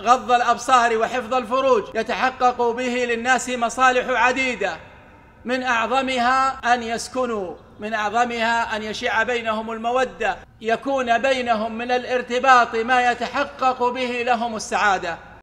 غض الأبصار وحفظ الفروج يتحقق به للناس مصالح عديدة من أعظمها أن يسكنوا من أعظمها أن يشع بينهم المودة يكون بينهم من الارتباط ما يتحقق به لهم السعادة